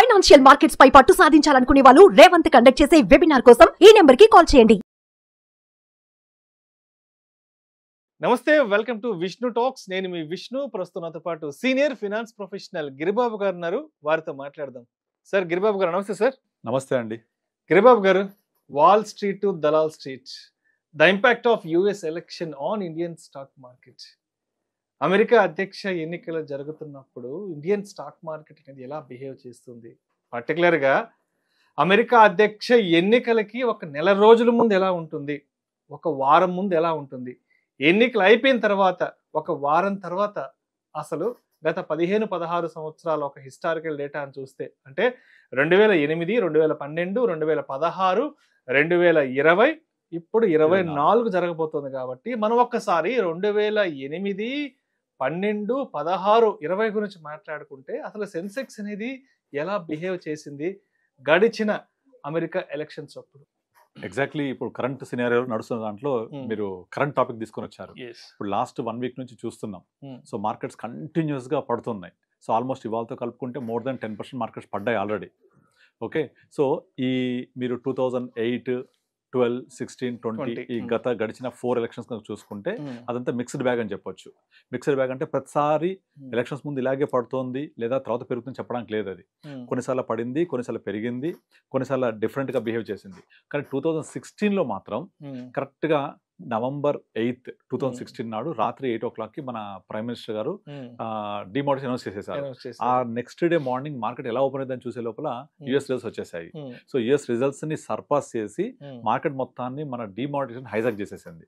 Financial markets పై పట్టు సాధించాలనుకునే వాళ్ళు Revanth conduct చేసే వెబినార్ కోసం ఈ నెంబర్ కి కాల్ చేయండి నమస్తే వెల్కమ్ టు విష్ణు టాక్స్ నేను మీ విష్ణు ప్రస్తుతం నాతో పాటు సీనియర్ ఫినాన్స్ ప్రొఫెషనల్ గిరిబాబు గారు ఉన్నారు వారితో మాట్లాడదాం సార్ గిరిబాబు గారు నమస్తే సార్ నమస్తే అండి గిరిబాబు గారు Wall Street to Dalal Street the impact of US election on Indian stock market America అధ్యక్ష ఎన్నికలు జరుగుతున్నప్పుడు ఇండియన్ స్టాక్ మార్కెట్ అనేది ఎలా బిహేవ్ చేస్తుంది పర్టికులర్గా అమెరికా అధ్యక్ష ఎన్నికలకి ఒక నెల రోజుల ముందు ఎలా ఉంటుంది ఒక వారం ముందు ఎలా ఉంటుంది ఎన్నికలు అయిపోయిన తర్వాత ఒక వారం తర్వాత అసలు గత పదిహేను పదహారు సంవత్సరాలు ఒక హిస్టారికల్ డేటాను చూస్తే అంటే రెండు వేల ఎనిమిది రెండు వేల పన్నెండు రెండు వేల పదహారు రెండు వేల ఇరవై ఇప్పుడు ఇరవై నాలుగు జరగబోతుంది కాబట్టి మనం ఒక్కసారి రెండు వేల ఎనిమిది పన్నెండు పదహారు ఇరవై గురించి మాట్లాడుకుంటే అసలు సెన్సెక్స్ అనేది ఎలా బిహేవ్ చేసింది గడిచిన అమెరికా ఎలక్షన్స్ అప్పుడు ఎగ్జాక్ట్లీ ఇప్పుడు కరెంట్ సినారియో నడుస్తున్న దాంట్లో hmm. మీరు కరెంట్ టాపిక్ తీసుకొని వచ్చారు ఇప్పుడు లాస్ట్ వన్ వీక్ నుంచి చూస్తున్నాం సో మార్కెట్స్ కంటిన్యూస్ గా పడుతున్నాయి సో ఆల్మోస్ట్ ఇవాళతో కలుపుకుంటే more than ten percent markets పడ్డాయి ఆల్రెడీ ఓకే సో ఈ మీరు two thousand eight twelve sixteen twenty ఈ గత గడిచిన ఫోర్ ఎలక్షన్స్ కనుక చూసుకుంటే అదంతా మిక్స్డ్ బ్యాగ్ అని చెప్పొచ్చు మిక్స్డ్ బ్యాగ్ అంటే ప్రతిసారి ఎలక్షన్స్ ముందు ఇలాగే పడుతోంది లేదా తర్వాత పెరుగుతుంది చెప్పడానికి లేదు అది కొన్నిసార్లు పడింది కొన్నిసార్లు పెరిగింది కొన్నిసార్లు డిఫరెంట్గా బిహేవ్ చేసింది కానీ టూ థౌజండ్ సిక్స్టీన్లో మాత్రం కరెక్ట్గా November eighth two thousand sixteen నాడు రాత్రి ఎయిట్ ఓ క్లాక్ కి మన ప్రైమ్ మినిస్టర్ గారు డిమోటేషన్ అనౌన్స్ చేసేసారు ఆ నెక్స్ట్ డే మార్నింగ్ మార్కెట్ ఎలా ఓపెన్ అయిందని చూసే లోపల యుఎస్ రిజల్ట్స్ వచ్చేసాయి సో యుఎస్ రిజల్ట్స్ ని సర్పాస్ చేసి మార్కెట్ మొత్తాన్ని మన డిమానిటేషన్ హైజాక్ చేసేసింది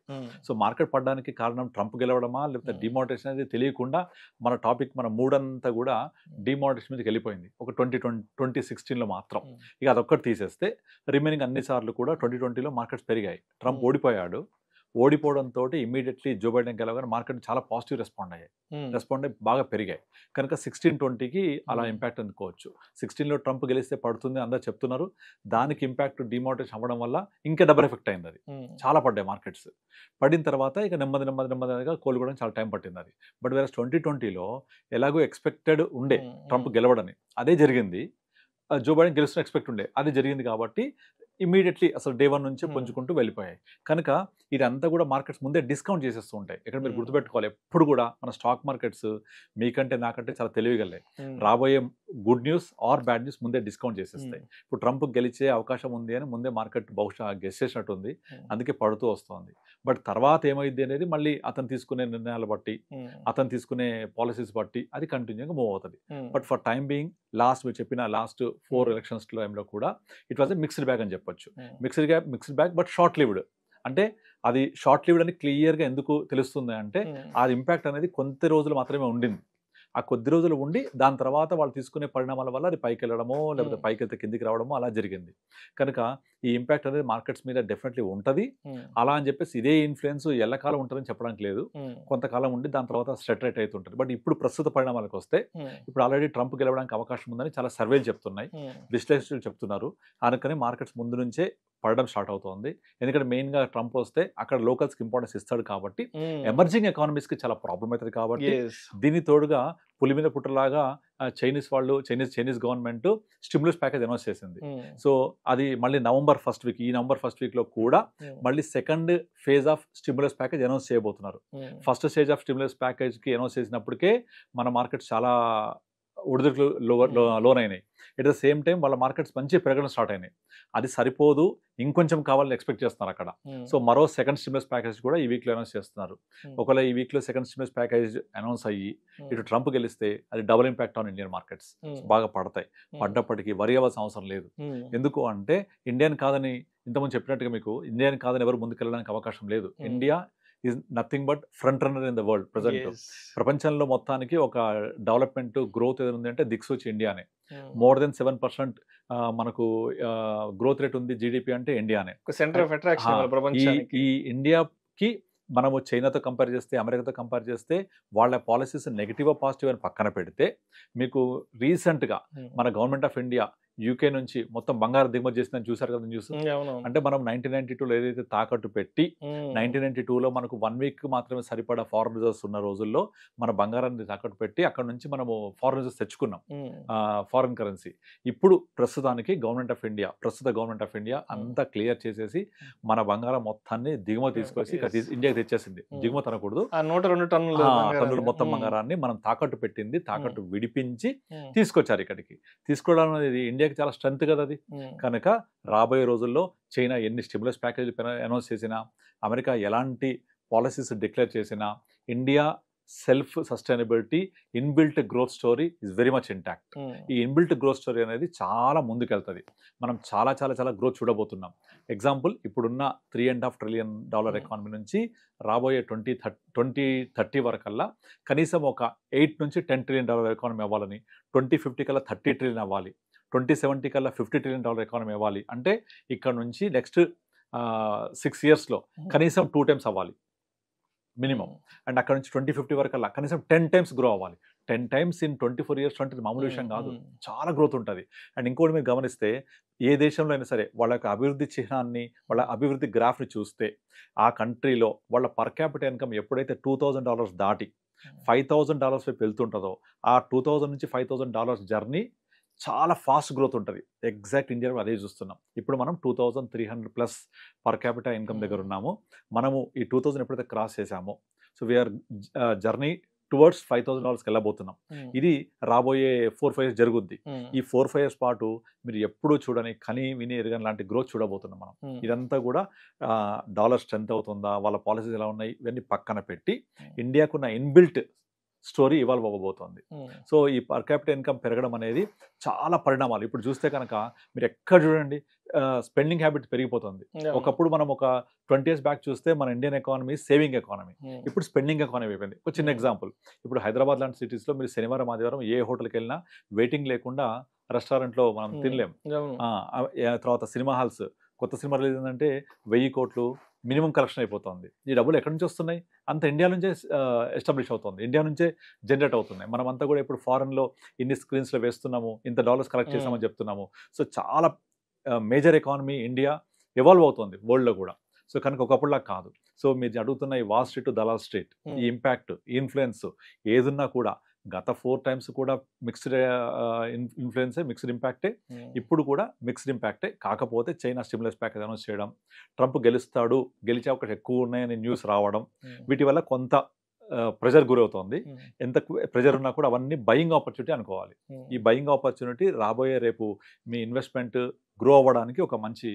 సో మార్కెట్ పడడానికి కారణం ట్రంప్ గెలవడమా లేకపోతే డిమానిటేషన్ అనేది తెలియకుండా మన టాపిక్ మన మూడంతా కూడా డిమానిటేషన్ మీదకి వెళ్ళిపోయింది ఒక ట్వంటీ ట్వంటీ సిక్స్టీన్ లో మాత్రం ఇక అదొక్కటి తీసేస్తే రిమైనింగ్ అన్ని సార్లు కూడా ట్వంటీ ట్వంటీలో మార్కెట్స్ పెరిగాయి ట్రంప్ ఓడిపోయాడు ఓడిపోవడంతో ఇమీడియట్లీ జో బైడెన్ గెలవగానే మార్కెట్ చాలా పాజిటివ్ రెస్పాండ్ అయ్యాయి రెస్పాండ్ అయ్యి బాగా పెరిగాయి కనుక సిక్స్టీన్ ట్వంటీకి అలా ఇంపాక్ట్ అందుకోవచ్చు సిక్స్టీన్లో ట్రంప్ గెలిస్తే పడుతుంది అందరూ చెప్తున్నారు దానికి ఇంపాక్ట్ డిమోటేషన్ అవ్వడం వల్ల ఇంకా డబుల్ ఎఫెక్ట్ అయింది అది చాలా పడ్డాయి మార్కెట్స్ పడిన తర్వాత ఇక నెమ్మది నెమ్మది నెమ్మదిగా కోలుకోవడం చాలా టైం పట్టింది అది బట్ వేరే ట్వంటీ ట్వంటీలో ఎలాగో ఎక్స్పెక్టెడ్ ఉండే ట్రంప్ గెలవడని అదే జరిగింది జో బైడెన్ గెలుస్తున్న ఎక్స్పెక్ట్ ఉండే అది జరిగింది కాబట్టి ఇమీడియట్లీ అసలు డే వన్ నుంచే పంచుకుంటూ వెళ్ళిపోయాయి కనుక ఇదంతా కూడా మార్కెట్స్ ముందే డిస్కౌంట్ చేసేస్తూ ఉంటాయి ఇక్కడ మీరు గుర్తుపెట్టుకోవాలి ఎప్పుడు కూడా మన స్టాక్ మార్కెట్స్ మీకంటే నాకంటే చాలా తెలివిగలే రాబోయే good news or bad news ముందే డిస్కౌంట్ చేసేస్తాయి ఇప్పుడు ట్రంప్ గెలిచే అవకాశం ఉంది అని ముందే మార్కెట్ బహుశా ఉంది అందుకే పడుతూ వస్తుంది బట్ తర్వాత ఏమైంది అనేది మళ్ళీ అతను తీసుకునే నిర్ణయాలు బట్టి అతను తీసుకునే పాలసీస్ బట్టి అది కంటిన్యూగా మూవ్ అవుతుంది but for time being last మీరు చెప్పిన లాస్ట్ ఫోర్ ఎలక్షన్స్ టైంలో కూడా it was a mixed bag అని చెప్పొచ్చు mixed bag mixed bag but short lived అంటే అది షార్ట్ లివ్డ్ అని క్లియర్గా ఎందుకు తెలుస్తుంది అంటే ఆ ఇంపాక్ట్ అనేది కొంత రోజులు మాత్రమే ఉండింది ఆ కొద్ది రోజులు ఉండి దాని తర్వాత వాళ్ళు తీసుకునే పరిణామాల వల్ల అది పైకి వెళ్ళడమో లేకపోతే పైకి వెళ్తే కిందికి రావడమో అలా జరిగింది కనుక ఈ ఇంపాక్ట్ అనేది మార్కెట్స్ మీద డెఫినెట్లీ ఉంటుంది అలా అని చెప్పేసి ఇదే ఇన్ఫ్లుయెన్స్ ఎల్లకాలం ఉంటుందని చెప్పడానికి లేదు కొంతకాలం ఉండి దాని తర్వాత సెటరేట్ అవుతుంటుంది బట్ ఇప్పుడు ప్రస్తుత పరిణామాలకు వస్తే ఇప్పుడు ఆల్రెడీ ట్రంప్ గెలవడానికి అవకాశం ఉందని చాలా సర్వేలు చెప్తున్నాయి విశ్లేషకులు చెప్తున్నారు అనుకని మార్కెట్స్ ముందు నుంచే పడడం స్టార్ట్ అవుతోంది ఎందుకంటే మెయిన్గా ట్రంప్ వస్తే అక్కడ లోకల్స్కి ఇంపార్టెన్స్ ఇస్తాడు కాబట్టి ఎమర్జింగ్ ఎకానమీస్కి చాలా ప్రాబ్లం అవుతుంది కాబట్టి దీని తోడుగా పులి మీద పుట్టలాగా చైనీస్ వాళ్ళు Chinese Chinese government stimulus package announce చేసింది సో అది మళ్ళీ నవంబర్ ఫస్ట్ వీక్ ఈ నవంబర్ ఫస్ట్ వీక్ లో కూడా మళ్ళీ second phase of stimulus package announce చేయబోతున్నారు ఫస్ట్ స్టేజ్ ఆఫ్ స్టిమ్యులస్ కి అనౌన్స్ చేసినప్పటికే మన మార్కెట్ చాలా ఒడిదుడుకులు లోన్ అయినాయి ఎట్ ద సేమ్ టైం వాళ్ళ మార్కెట్స్ మంచి పెరగడం స్టార్ట్ అయినాయి అది సరిపోదు ఇంకొంచెం కావాలని ఎక్స్పెక్ట్ చేస్తున్నారు అక్కడ సో hmm. మరో సెకండ్ స్టిమ్యులస్ ప్యాకేజ్ కూడా ఈ వీక్లో అనౌన్స్ చేస్తున్నారు hmm. ఒకవేళ ఈ వీక్లో సెకండ్ స్టిమ్యులస్ ప్యాకేజ్ అనౌన్స్ అయ్యి hmm. ఇటు ట్రంప్ గెలిస్తే అది double impact on Indian markets బాగా పడతాయి పడ్డప్పటికీ వరి అవ్వాల్సిన అవసరం లేదు ఎందుకు అంటే ఇండియన్ కాదని ఇంతకుముందు చెప్పినట్టుగా మీకు ఇండియన్ కాదని ఎవరు ముందుకెళ్ళడానికి అవకాశం లేదు India is nothing but front runner in the world present ప్రపంచంలో మొత్తానికి ఒక డెవలప్మెంట్ గ్రోత్ ఏదైనా ఉంది అంటే దిక్సూచి ఇండియానే hmm. More than seven percent మనకు గ్రోత్ రేట్ ఉంది జీడిపి అంటే ఇండియానే సెంటర్ ఆఫ్ అట్రాక్షన్ ఈ ఇండియాకి మనము చైనాతో కంపేర్ చేస్తే అమెరికాతో కంపేర్ చేస్తే వాళ్ళ పాలసీస్ నెగిటివ్ పాజిటివ్ అని పక్కన పెడితే మీకు రీసెంట్గా hmm. మన గవర్నమెంట్ ఆఫ్ ఇండియా యూకే నుంచి మొత్తం బంగారం దిగుమతి చేసిన చూసారు కదా న్యూస్ అంటే మనం నైన్టీన్ నైన్టీ టూలో ఏదైతే తాకట్టు పెట్టి నైన్టీన్ నైన్టీ టూలో మనకు వన్ వీక్ మాత్రమే సరిపడా ఫారెన్ రిజర్వ్స్ ఉన్న రోజుల్లో మన బంగారాన్ని తాకట్టు పెట్టి అక్కడ నుంచి మనము ఫారెన్ రిజర్వ్స్ తెచ్చుకున్నాం ఫారెన్ కరెన్సీ ఇప్పుడు ప్రస్తుతానికి గవర్నమెంట్ ఆఫ్ ఇండియా ప్రస్తుత గవర్నమెంట్ ఆఫ్ ఇండియా అంతా క్లియర్ చేసేసి మన బంగారం మొత్తాన్ని దిగుమతి తీసుకొచ్చి ఇండియాకి తెచ్చేసింది దిగుమతి అనకూడదు నూట రెండు టన్నులు టన్నులు మొత్తం బంగారాన్ని మనం తాకట్టు పెట్టింది తాకట్టు విడిపించి తీసుకొచ్చారు ఇక్కడికి తీసుకోవడం అనేది ఇండియా ఇండియాకి చాలా స్ట్రెంత్ కదా అది కనుక రాబోయే రోజుల్లో చైనా ఎన్ని స్టిమ్యులస్ ప్యాకేజీలు అనౌన్స్ చేసినా అమెరికా ఎలాంటి పాలసీస్ డిక్లేర్ చేసినా India self sustainability inbuilt growth story is very much intact ఈ ఇన్బిల్ట్ గ్రోత్ స్టోరీ అనేది చాలా ముందుకెళ్తుంది మనం చాలా చాలా చాలా గ్రోత్ చూడబోతున్నాం ఎగ్జాంపుల్ ఇప్పుడున్న three and half trillion dollar economy నుంచి రాబోయే ట్వంటీ ట్వంటీ థర్టీ వరకల్లా కనీసం ఒక ఎయిట్ నుంచి టెన్ ట్రిలియన్ డాలర్ ఎకానమీ అవ్వాలని ట్వంటీ ఫిఫ్టీ కల్లా థర్టీ ట్రిలియన్ అవ్వాలి ట్వంటీ సెవెంటీ కల్లా ఫిఫ్టీ ట్రిలియన్ డాలర్ ఎకానమీ ఇవ్వాలి అంటే ఇక్కడ నుంచి నెక్స్ట్ సిక్స్ ఇయర్స్లో కనీసం టూ టైమ్స్ అవ్వాలి మినిమం అండ్ అక్కడ నుంచి ట్వంటీ ఫిఫ్టీ వరకు అలా కనీసం టెన్ టైమ్స్ గ్రో అవ్వాలి ten times in twenty four years అంటే మామూలు విషయం కాదు చాలా గ్రోత్ ఉంటుంది అండ్ ఇంకోటి మీరు గమనిస్తే ఏ దేశంలో అయినా సరే వాళ్ళ యొక్క అభివృద్ధి చిహ్నాన్ని వాళ్ళ అభివృద్ధి గ్రాఫ్ని చూస్తే ఆ కంట్రీలో వాళ్ళ పర్ క్యాపిటల్ ఇన్కమ్ ఎప్పుడైతే టూ థౌజండ్ డాలర్స్ దాటి ఫైవ్ థౌజండ్ డాలర్స్ వైపు వెళ్తుంటుందో ఆ టూ థౌజండ్ నుంచి ఫైవ్ థౌజండ్ డాలర్స్ జర్నీ చాలా ఫాస్ట్ గ్రోత్ ఉంటుంది ఎగ్జాక్ట్ ఇండియా అదే చూస్తున్నాం ఇప్పుడు మనం two thousand three hundred plus per capital income దగ్గర ఉన్నాము మనము ఈ టూ థౌజండ్ ఎప్పుడైతే క్రాస్ చేసామో so we are journey towards five thousand డాలర్స్కి వెళ్ళబోతున్నాం ఇది రాబోయే ఫోర్ ఫైవ్ ఇయర్స్ జరుగుద్ది ఈ ఫోర్ ఫైవ్ ఇయర్స్ పాటు మీరు ఎప్పుడూ చూడని కని విని ఎరగని లాంటి గ్రోత్ చూడబోతున్నాం మనం ఇదంతా కూడా డాలర్ స్ట్రెంత్ అవుతుందా వాళ్ళ పాలసీస్ ఎలా ఉన్నాయి ఇవన్నీ పక్కన పెట్టి ఇండియాకున్న ఇన్బిల్ట్ స్టోరీ ఇవాల్వ్ అవ్వబోతోంది సో ఈ పర్ క్యాపిటల్ ఇన్కమ్ పెరగడం అనేది చాలా పరిణామాలు ఇప్పుడు చూస్తే కనుక మీరు ఎక్కడ చూడండి స్పెండింగ్ హ్యాబిట్ పెరిగిపోతుంది ఒకప్పుడు మనం ఒక ట్వంటీ ఇయర్స్ బ్యాక్ చూస్తే మన ఇండియన్ ఎకానమీ సేవింగ్ ఎకానమీ ఇప్పుడు స్పెండింగ్ ఎకానమీ అయిపోయింది ఒక చిన్న ఎగ్జాంపుల్ ఇప్పుడు హైదరాబాద్ లాంటి సిటీస్లో మీరు శనివారం ఆదివారం ఏ హోటల్కి వెళ్ళినా వెయిటింగ్ లేకుండా రెస్టారెంట్లో మనం తినలేం తర్వాత సినిమా హాల్స్ కొత్త సినిమా రిలీజ్ ఏంటంటే వెయ్యి కోట్లు మినిమం కలెక్షన్ అయిపోతుంది ఈ డబ్బులు ఎక్కడి నుంచి వస్తున్నాయి అంత ఇండియా నుంచే ఎస్టాబ్లిష్ అవుతుంది ఇండియా నుంచే జనరేట్ అవుతున్నాయి మనం అంతా కూడా ఇప్పుడు ఫారెన్లో ఇన్ని స్క్రీన్స్లో వేస్తున్నాము ఇంత డాలర్స్ కలెక్ట్ చేసామని చెప్తున్నాము సో చాలా మేజర్ ఎకానమీ ఇండియా ఎవాల్వ్ అవుతుంది వరల్డ్లో కూడా సో కనుక ఒకప్పుడులా కాదు సో మీరు అడుగుతున్న ఈ వాల్ స్ట్రీట్ దలాల్ స్ట్రీట్ ఈ ఇంపాక్ట్ ఇన్ఫ్లుయెన్స్ ఏదున్నా కూడా గత ఫోర్ టైమ్స్ కూడా మిక్స్డ్ ఇన్ఫ్లుయెన్సే మిక్స్డ్ ఇంపాక్టే hmm. ఇప్పుడు కూడా మిక్స్డ్ ఇంపాక్టే కాకపోతే చైనా స్టిమ్యులస్ ప్యాకేజ్ అనౌన్స్ చేయడం ట్రంప్ గెలుస్తాడు గెలిచే అవకాశం ఎక్కువ ఉన్నాయని న్యూస్ రావడం hmm. వీటి వల్ల కొంత ప్రెజర్ గురవుతోంది hmm. ఎంత ప్రెజర్ ఉన్నా కూడా అవన్నీ బయింగ్ ఆపర్చునిటీ అనుకోవాలి ఈ బయింగ్ ఆపర్చునిటీ రాబోయే రేపు మీ ఇన్వెస్ట్మెంట్ గ్రో అవ్వడానికి ఒక మంచి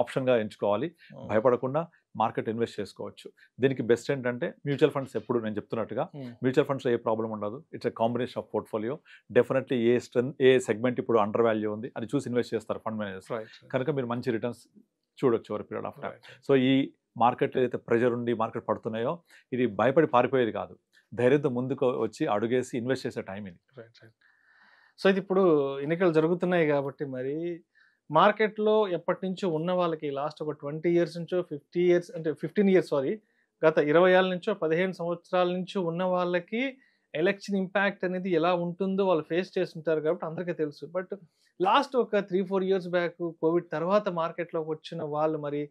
ఆప్షన్గా ఎంచుకోవాలి భయపడకుండా మార్కెట్ ఇన్వెస్ట్ చేసుకోవచ్చు దీనికి బెస్ట్ ఏంటంటే మ్యూచువల్ ఫండ్స్ ఎప్పుడు నేను చెప్తున్నట్టుగా hmm. మ్యూచువల్ ఫండ్స్లో ఏ ప్రాబ్లం ఉండదు it's a combination of portfolio definitely ఏ స్ట్రెంత్ ఏ సెగ్మెంట్ ఇప్పుడు అండర్ వాల్యూ ఉంది అది చూసి ఇన్వెస్ట్ చేస్తారు ఫండ్ మేనేజర్స్ కనుక మీరు మంచి రిటర్న్స్ చూడొచ్చు over period of time so ఈ మార్కెట్ ఏదైతే ప్రెజర్ ఉండి మార్కెట్ పడుతున్నాయో ఇది భయపడి పారిపోయేది కాదు ధైర్యంతో ముందుకు వచ్చి అడుగేసి ఇన్వెస్ట్ చేసే టైం ఇది సో ఇది ఇప్పుడు ఎన్నికలు జరుగుతున్నాయి కాబట్టి మరి మార్కెట్లో ఎప్పటి నుంచో ఉన్న వాళ్ళకి లాస్ట్ ఒక ట్వంటీ ఇయర్స్ నుంచో ఫిఫ్టీ ఇయర్స్ అంటే ఫిఫ్టీన్ ఇయర్స్ సారీ గత ఇరవై ఏళ్ళ నుంచో పదిహేను సంవత్సరాల నుంచో ఉన్న వాళ్ళకి ఎలక్షన్ ఇంపాక్ట్ అనేది ఎలా ఉంటుందో వాళ్ళు ఫేస్ చేస్తుంటారు కాబట్టి అందరికీ తెలుసు బట్ లాస్ట్ ఒక three four years back Covid తర్వాత మార్కెట్లోకి వచ్చిన వాళ్ళు మరి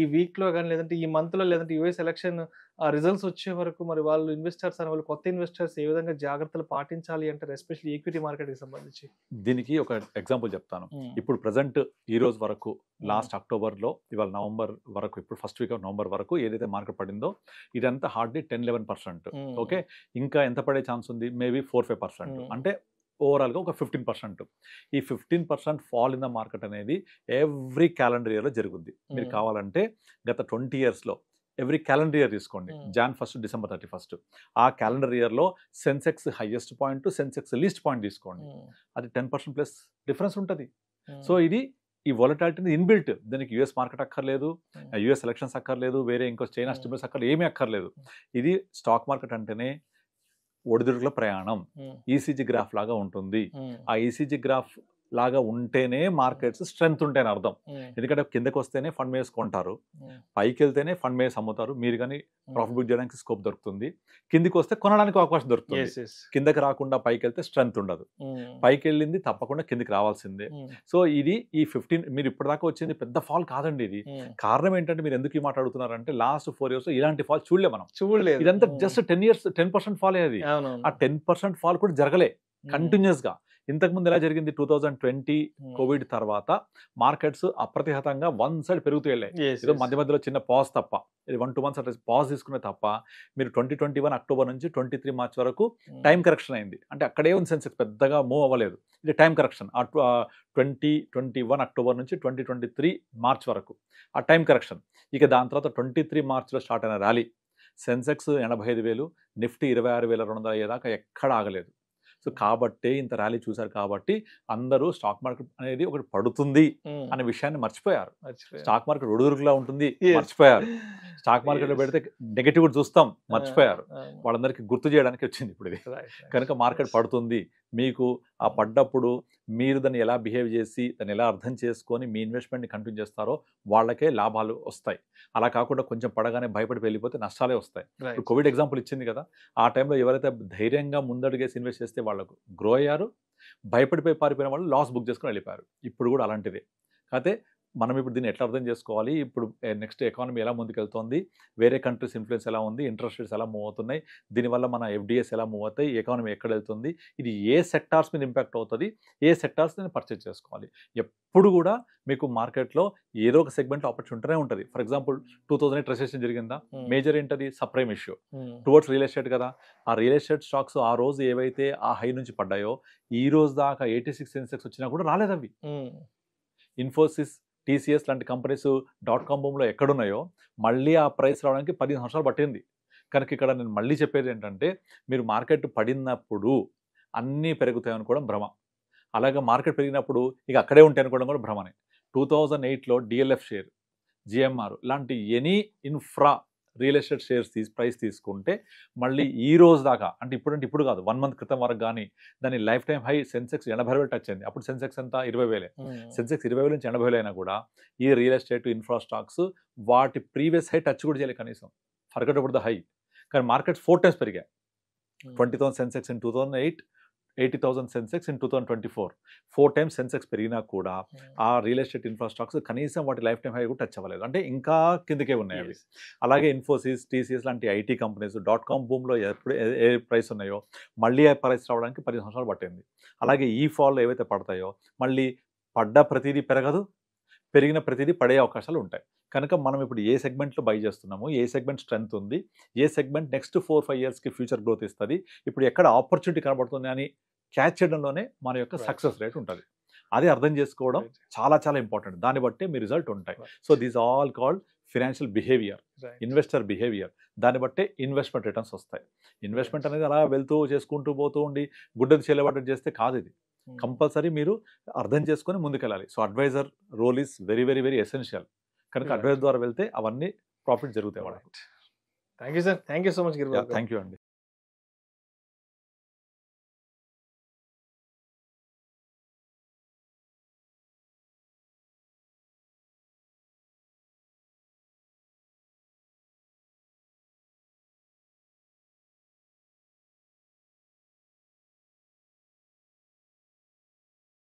ఈ వీక్లో కానీ లేదంటే ఈ మంత్లో లేదంటే యుఎస్ ఎలక్షన్ రిజల్ట్స్ వచ్చే వరకు మరి వాళ్ళు ఇన్వెస్టర్స్ అని వాళ్ళు కొత్త ఇన్వెస్టర్స్ ఏ విధంగా జాగ్రత్తలు పాటించాలి అంటే ఎస్పెషల్లీ ఈక్విటీ మార్కెట్కి సంబంధించి దీనికి ఒక ఎగ్జాంపుల్ చెప్తాను ఇప్పుడు ప్రజెంట్ ఈ రోజు వరకు లాస్ట్ అక్టోబర్లో ఇవాళ నవంబర్ వరకు ఇప్పుడు ఫస్ట్ వీక్ ఆఫ్ నవంబర్ వరకు ఏదైతే మార్కెట్ పడిందో ఇదంతా hardly ten eleven percent okay ఇంకా ఎంత పడే ఛాన్స్ ఉంది మేబీ ఫోర్ ఫైవ్ పర్సెంట్ అంటే ఓవరాల్గా ఒక ఫిఫ్టీన్ పర్సెంట్ ఈ fifteen percent fall in the market అనేది ఎవ్రీ క్యాలెండర్ ఇయర్లో జరుగుద్ది మీరు కావాలంటే గత ట్వంటీ ఇయర్స్లో ఎవ్రీ క్యాలెండర్ ఇయర్ తీసుకోండి Jan first December thirty first ఆ క్యాలెండర్ ఇయర్లో Sensex highest point Sensex least point తీసుకోండి అది టెన్ పర్సెంట్ ప్లస్ డిఫరెన్స్ ఉంటుంది సో ఇది ఈ వాలటాలిటీ ఇన్బిల్ట్ దీనికి యూఎస్ మార్కెట్ అక్కర్లేదు యూఎస్ ఎలక్షన్స్ అక్కర్లేదు వేరే ఇంకో చైనా స్టిమ్స్ అక్కర్లేదు ఏమీ అక్కర్లేదు ఇది స్టాక్ మార్కెట్ అంటేనే ఒడిదుడుకుల ప్రయాణం ఈసీజీ గ్రాఫ్ లాగా ఉంటుంది ఆ ఈసీజీ గ్రాఫ్ లాగా ఉంటేనే మార్కెట్స్ స్ట్రెంగ్త్ ఉంటేనే అర్థం ఎందుకంటే కిందకి వస్తేనే ఫండ్ మేస్ కొంటారు పైకి వెళ్తేనే ఫండ్ మేస్ అమ్ముతారు మీరు కానీ ప్రాఫిట్ బుక్ చేయడానికి స్కోప్ దొరుకుతుంది కిందికి వస్తే కొనడానికి అవకాశం దొరుకుతుంది కిందకి రాకుండా పైకి వెళ్తే స్ట్రెంగ్త్ ఉండదు పైకి వెళ్ళింది తప్పకుండా కిందికి రావాల్సిందే సో ఇది ఈ ఫిఫ్టీన్ మీరు ఇప్పటిదాకా వచ్చింది పెద్ద ఫాల్ కాదండి ఇది కారణం ఏంటంటే మీరు ఎందుకు ఈ మాట లాస్ట్ ఫోర్ ఇయర్స్ ఇలాంటి ఫాల్ చూడలే మనం చూడలేదు ఇదంతా just ten years ten percent fall అయ్యేది ఆ టెన్ పర్సెంట్ ఫాల్ కూడా జరగలే కంటిన్యూస్ గా ఇంతకుముందు ఎలా జరిగింది టూ థౌజండ్ ట్వంటీ కోవిడ్ తర్వాత మార్కెట్స్ అప్రతిహతంగా వన్ సైడ్ పెరుగుతూ వెళ్ళాయి ఏదో మధ్య మధ్యలో చిన్న పాజ్ తప్ప ఇది వన్ టూ మంత్స్ అట్లా పాజ్ తీసుకునే తప్ప మీరు ట్వంటీ ట్వంటీ వన్ అక్టోబర్ నుంచి ట్వంటీ త్రీ మార్చ్ వరకు టైం hmm. కరెక్షన్ అయింది అంటే అక్కడే ఉంది సెన్సెక్స్ పెద్దగా మూవ్ అవ్వలేదు ఇది time correction twenty twenty one October నుంచి ట్వంటీ ట్వంటీ త్రీ మార్చ్ వరకు ఆ టైం కరెక్షన్ ఇక దాని తర్వాత ట్వంటీ త్రీ మార్చ్లో స్టార్ట్ అయిన ర్యాలీ సెన్సెక్స్ ఎనభై ఐదు వేలు నిఫ్టీ ఇరవై ఆరు వేల రెండు వందల అయ్యేదాకా ఎక్కడ ఆగలేదు సో కాబట్టే ఇంత ర్యాలీ చూశారు కాబట్టి అందరూ స్టాక్ మార్కెట్ అనేది ఒకటి పడుతుంది అనే విషయాన్ని మర్చిపోయారు స్టాక్ మార్కెట్ ఒడుదురుగులా ఉంటుంది మర్చిపోయారు స్టాక్ మార్కెట్ లో పెడితే నెగిటివ్ చూస్తాం మర్చిపోయారు వాళ్ళందరికీ గుర్తు చేయడానికి వచ్చింది ఇప్పుడు ఇది కనుక మార్కెట్ పడుతుంది మీకు ఆ పడ్డప్పుడు మీరు దాన్ని ఎలా బిహేవ్ చేసి దాన్ని ఎలా అర్థం చేసుకొని మీ ఇన్వెస్ట్మెంట్ని కంటిన్యూ చేస్తారో వాళ్ళకే లాభాలు వస్తాయి అలా కాకుండా కొంచెం పడగానే భయపడి వెళ్ళిపోతే నష్టాలే వస్తాయి ఇప్పుడు కోవిడ్ ఎగ్జాంపుల్ ఇచ్చింది కదా ఆ టైంలో ఎవరైతే ధైర్యంగా ముందడుగేసి ఇన్వెస్ట్ చేస్తే వాళ్ళకు గ్రో అయ్యారు భయపడిపోయి పారిపోయిన వాళ్ళు లాస్ బుక్ చేసుకుని వెళ్ళిపోయారు ఇప్పుడు కూడా అలాంటిదే కాకపోతే మనం ఇప్పుడు దీన్ని ఎట్లా అర్థం చేసుకోవాలి ఇప్పుడు నెక్స్ట్ ఎకానమీ ఎలా ముందుకెళ్తోంది వేరే కంట్రీస్ ఇన్ఫ్లుయెన్స్ ఎలా ఉంది ఇంట్రెస్ట్ రేట్స్ ఎలా మూవ్ అవుతున్నాయి దీనివల్ల మన ఎఫ్డిఎస్ ఎలా మూవ్ అవుతాయి ఎకానమీ ఎక్కడ వెళ్తుంది ఇది ఏ సెక్టార్స్ మీద ఇంపాక్ట్ అవుతుంది ఏ సెక్టార్స్ నేను పర్చేజ్ చేసుకోవాలి ఎప్పుడు కూడా మీకు మార్కెట్లో ఏదో ఒక సెగ్మెంట్ ఆపర్చునిటీనే ఉంటుంది for example two thousand eight recession జరిగిందా మేజర్ hmm. ఏంటది subprime issue towards real estate కదా ఆ రియల్ ఎస్టేట్ స్టాక్స్ ఆ రోజు ఏవైతే ఆ హై నుంచి పడ్డాయో ఈ రోజు దాకా ఎయిటీ సిక్స్ వచ్చినా కూడా రాలేదు అవి ఇన్ఫోసిస్ hmm. టీసీఎస్ లాంటి కంపెనీస్ డాట్ కామ్ భూమిలో ఎక్కడున్నాయో మళ్ళీ ఆ ప్రైస్ రావడానికి పది సంవత్సరాలు పట్టింది కనుక ఇక్కడ నేను మళ్ళీ చెప్పేది ఏంటంటే మీరు మార్కెట్ పడినప్పుడు అన్నీ పెరుగుతాయని కూడా భ్రమ అలాగే మార్కెట్ పెరిగినప్పుడు ఇక అక్కడే ఉంటాయి అనుకోవడం కూడా భ్రమనే టూ థౌజండ్ ఎయిట్లో డిఎల్ఎఫ్ షేర్ జిఎంఆర్ ఇలాంటి any infra real estate shares తీసి ప్రైస్ తీసుకుంటే మళ్ళీ ఈ రోజు దాకా అంటే ఇప్పుడంటే ఇప్పుడు కాదు వన్ మంత్ క్రితం వరకు కానీ దాని లైఫ్ టైం హై సెన్సెక్స్ ఎనభై వేలు టచ్ అయింది అప్పుడు సెన్సెక్స్ ఎంత ఇరవై వేలే సెన్సెక్స్ ఇరవై వేల నుంచి ఎనభై వేలు అయినా కూడా ఈ రియల్ ఎస్టేట్ ఇన్ఫ్రాస్ట్రాక్స్ వాటి ప్రీవియస్ హై టచ్ కూడా చేయలేదు కనీసం ఫర్గట్ ఇప్పుడు ద హై కానీ మార్కెట్స్ ఫోర్ టైమ్స్ పెరిగాయి twenty thousand Sensex in two thousand eight eighty thousand Sensex in two thousand twenty four four times Sensex పెరిగినా కూడా hmm. ఆ రియల్ ఎస్టేట్ ఇన్ఫ్రాస్ట్రక్చర్ కనీసం వాటి లైఫ్ టైం హై కూడా touch అవ్వలేదు అంటే ఇంకా కిందకే ఉన్నాయి అవి అలాగే ఇన్ఫోసిస్ టీసీఎస్ లాంటి ఐటీ కంపెనీస్ డాట్ కామ్ భూమిలో ఎప్పుడు ఏ ప్రైస్ ఉన్నాయో మళ్ళీ ఆ ప్రైస్ రావడానికి పది సంవత్సరాలు పట్టింది అలాగే ఈ ఫాల్లో ఏవైతే పడతాయో మళ్ళీ పడ్డ ప్రతిదీ పెరగదు పెరిగిన ప్రతిదీ పడే అవకాశాలు ఉంటాయి కనుక మనం ఇప్పుడు ఏ సెగ్మెంట్లో బై చేస్తున్నాము ఏ సెగ్మెంట్ స్ట్రెంత్ ఉంది ఏ సెగ్మెంట్ నెక్స్ట్ ఫోర్ ఫైవ్ ఇయర్స్కి ఫ్యూచర్ గ్రోత్ ఇస్తుంది ఇప్పుడు ఎక్కడ ఆపర్చునిటీ కనబడుతుంది అని క్యాచ్ చేయడంలోనే మన యొక్క సక్సెస్ రేట్ ఉంటుంది అది అర్థం చేసుకోవడం చాలా చాలా ఇంపార్టెంట్ దాన్ని బట్టే మీ రిజల్ట్ ఉంటాయి so these all called financial behaviour investor behaviour దాన్ని బట్టే ఇన్వెస్ట్మెంట్ రిటర్న్స్ వస్తాయి ఇన్వెస్ట్మెంట్ అనేది అలా వెళ్తూ చేసుకుంటూ పోతూ ఉండి గుడ్డది చెల్లబడ్డ చేస్తే కాదు ఇది కంపల్సరీ మీరు అర్థం చేసుకొని ముందుకెళ్ళాలి so advisor role is very very very essential కనుక అడ్వైజర్ ద్వారా వెళ్తే అవన్నీ ప్రాఫిట్ జరుగుతాయి వాళ్ళకి thank you sir thank you so much thank you అండి